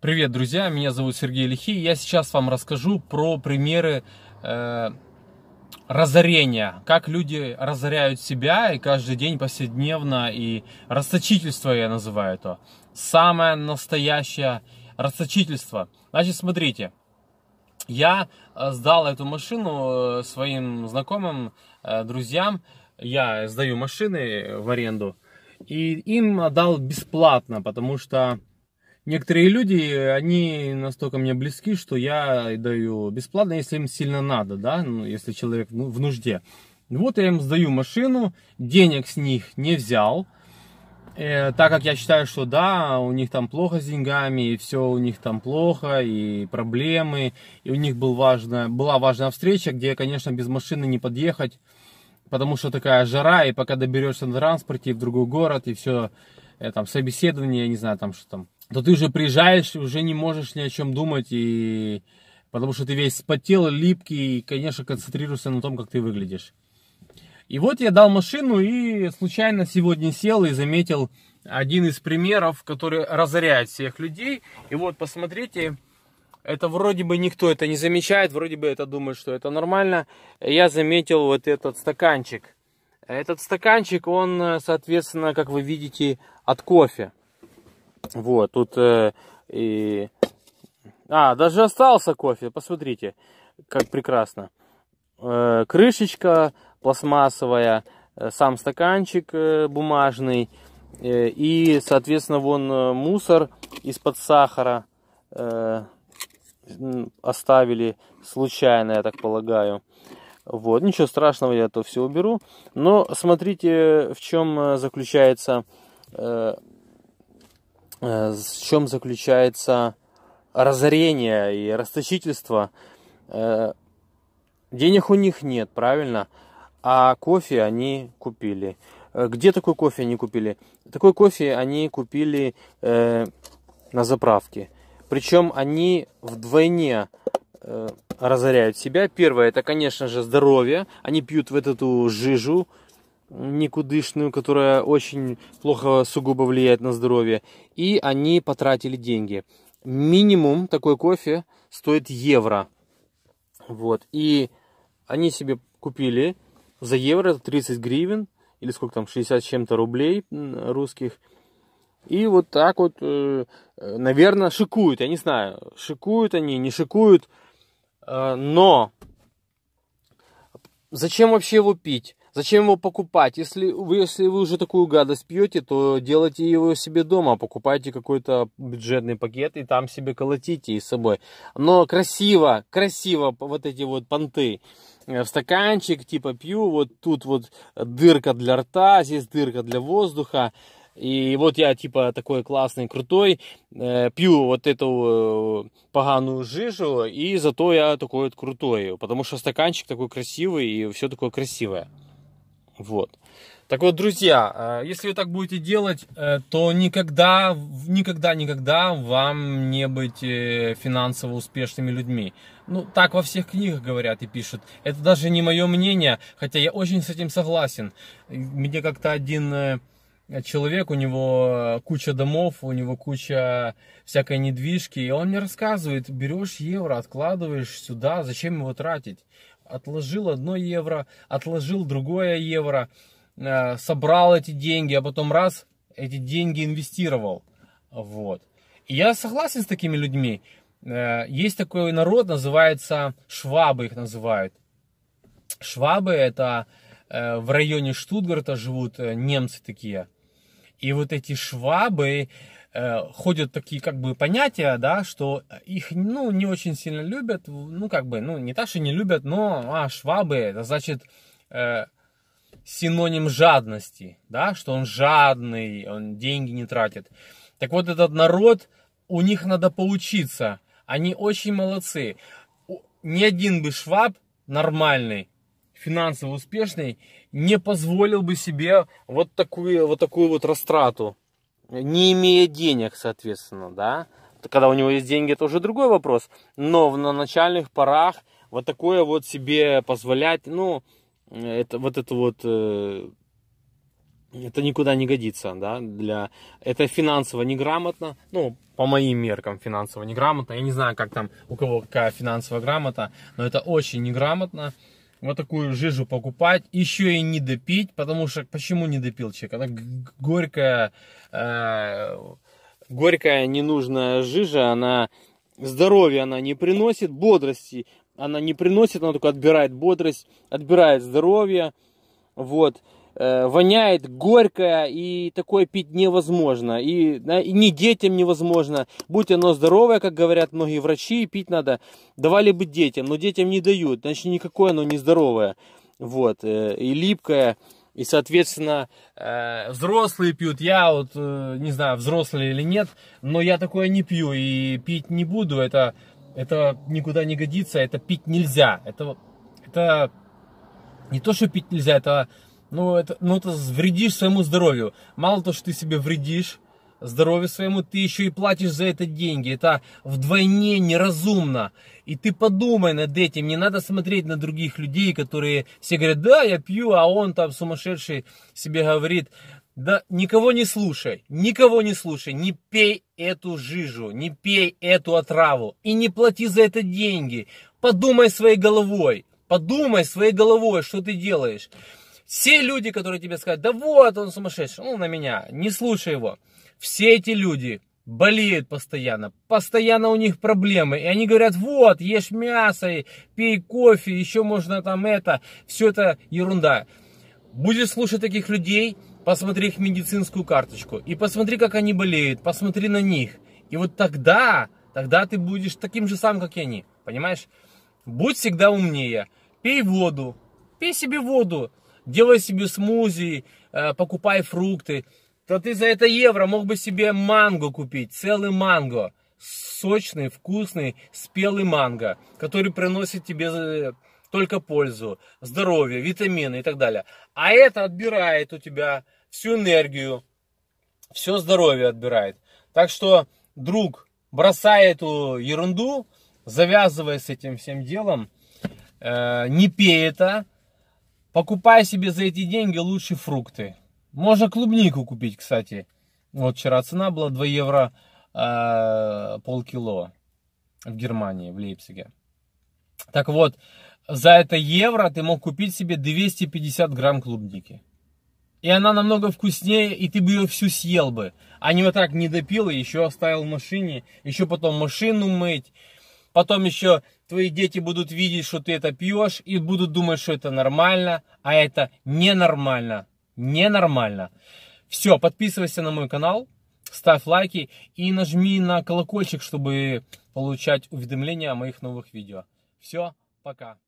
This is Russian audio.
Привет, друзья! Меня зовут Сергей Лихи. Я сейчас вам расскажу про примеры э, разорения. Как люди разоряют себя и каждый день повседневно. И расточительство я называю это. Самое настоящее расточительство. Значит, смотрите. Я э, сдал эту машину э, своим знакомым, э, друзьям. Я сдаю машины в аренду. И им отдал бесплатно, потому что Некоторые люди, они настолько мне близки, что я даю бесплатно, если им сильно надо, да, ну, если человек ну, в нужде. Вот я им сдаю машину, денег с них не взял, э, так как я считаю, что да, у них там плохо с деньгами, и все у них там плохо, и проблемы, и у них был важно, была важная встреча, где, конечно, без машины не подъехать, потому что такая жара, и пока доберешься на транспорте в другой город, и все, э, там, собеседование, я не знаю, там что там, то ты же приезжаешь, уже не можешь ни о чем думать, и потому что ты весь спотел, липкий, и, конечно, концентрируешься на том, как ты выглядишь. И вот я дал машину и случайно сегодня сел и заметил один из примеров, который разоряет всех людей. И вот посмотрите, это вроде бы никто это не замечает, вроде бы это думает, что это нормально. Я заметил вот этот стаканчик. Этот стаканчик, он, соответственно, как вы видите, от кофе. Вот, тут э, и... А, даже остался кофе, посмотрите, как прекрасно. Э, крышечка пластмассовая, э, сам стаканчик э, бумажный. Э, и, соответственно, вон э, мусор из-под сахара э, оставили случайно, я так полагаю. Вот, ничего страшного, я это все уберу. Но смотрите, в чем э, заключается э, в э, чем заключается разорение и расточительство. Э, денег у них нет, правильно? А кофе они купили. Э, где такой кофе они купили? Такой кофе они купили э, на заправке. Причем они вдвойне э, разоряют себя. Первое, это, конечно же, здоровье. Они пьют вот эту жижу, никудышную, которая очень плохо сугубо влияет на здоровье. И они потратили деньги. Минимум такой кофе стоит евро. Вот. И они себе купили за евро 30 гривен или сколько там, 60 чем-то рублей русских. И вот так вот, э, э, наверное, шикуют. Я не знаю, шикуют они, не шикуют. Э, но зачем вообще его пить? Зачем его покупать? Если вы, если вы уже такую гадость пьете, то делайте его себе дома, покупайте какой-то бюджетный пакет и там себе колотите и с собой. Но красиво, красиво вот эти вот понты. Э, в стаканчик типа пью, вот тут вот дырка для рта, здесь дырка для воздуха. И вот я типа такой классный, крутой, э, пью вот эту э, поганую жижу, и зато я такой вот крутой, потому что стаканчик такой красивый и все такое красивое. Вот. Так вот, друзья, э, если вы так будете делать, э, то никогда, никогда, никогда вам не быть э, финансово успешными людьми. Ну, так во всех книгах говорят и пишут. Это даже не мое мнение, хотя я очень с этим согласен. Мне как-то один человек, у него куча домов, у него куча всякой недвижки, и он мне рассказывает, берешь евро, откладываешь сюда, зачем его тратить? отложил одно евро, отложил другое евро, э, собрал эти деньги, а потом раз эти деньги инвестировал. Вот. И я согласен с такими людьми. Э, есть такой народ, называется швабы их называют. Швабы это э, в районе Штутгарта живут немцы такие. И вот эти швабы, Э, ходят такие как бы понятия, да, что их, ну, не очень сильно любят, ну, как бы, ну, не так, что не любят, но, а, швабы, это значит э, синоним жадности, да, что он жадный, он деньги не тратит. Так вот, этот народ, у них надо поучиться, они очень молодцы. Ни один бы шваб нормальный, финансово успешный, не позволил бы себе вот такую, вот такую вот растрату не имея денег, соответственно, да. Когда у него есть деньги, это уже другой вопрос. Но на начальных порах вот такое вот себе позволять, ну, это вот это вот э, это никуда не годится, да, для, это финансово неграмотно, ну, по моим меркам финансово неграмотно, я не знаю, как там, у кого какая финансовая грамота, но это очень неграмотно, вот такую жижу покупать, еще и не допить, потому что почему не допил человек? она горькая, э, горькая ненужная жижа, она здоровья она не приносит, бодрости она не приносит, она только отбирает бодрость, отбирает здоровье, вот. Э, воняет горько и такое пить невозможно. И, да, и не детям невозможно. Будь оно здоровое, как говорят многие врачи, пить надо. Давали бы детям, но детям не дают. Значит, никакое оно не здоровое. Вот, э, и липкое. И, соответственно, э, взрослые пьют. Я вот не знаю, взрослые или нет, но я такое не пью и пить не буду. Это, это никуда не годится, это пить нельзя. Это, это не то, что пить нельзя, это ну это, ну это вредишь своему здоровью. Мало того, что ты себе вредишь, здоровью своему, ты еще и платишь за это деньги. Это вдвойне неразумно. И ты подумай над этим. Не надо смотреть на других людей, которые все говорят, да, я пью, а он там сумасшедший себе говорит, да, никого не слушай, никого не слушай, не пей эту жижу, не пей эту отраву и не плати за это деньги. Подумай своей головой, подумай своей головой, что ты делаешь. Все люди, которые тебе скажут, да вот он сумасшедший, ну на меня, не слушай его. Все эти люди болеют постоянно, постоянно у них проблемы, и они говорят, вот, ешь мясо, пей кофе, еще можно там это, все это ерунда. Будешь слушать таких людей, посмотри их медицинскую карточку, и посмотри, как они болеют, посмотри на них. И вот тогда, тогда ты будешь таким же самым, как и они, понимаешь? Будь всегда умнее, пей воду, пей себе воду, делай себе смузи, э, покупай фрукты, то ты за это евро мог бы себе манго купить, целый манго, сочный, вкусный, спелый манго, который приносит тебе э, только пользу, здоровье, витамины и так далее. А это отбирает у тебя всю энергию, все здоровье отбирает. Так что, друг, бросай эту ерунду, завязывай с этим всем делом, э, не пей это, покупай себе за эти деньги лучше фрукты. Можно клубнику купить, кстати. Вот вчера цена была 2 евро э, полкило в Германии, в Лейпциге. Так вот, за это евро ты мог купить себе 250 грамм клубники. И она намного вкуснее, и ты бы ее всю съел бы. А не вот так не допил и еще оставил в машине, еще потом машину мыть, Потом еще твои дети будут видеть, что ты это пьешь, и будут думать, что это нормально, а это ненормально. Ненормально. Все, подписывайся на мой канал, ставь лайки и нажми на колокольчик, чтобы получать уведомления о моих новых видео. Все, пока.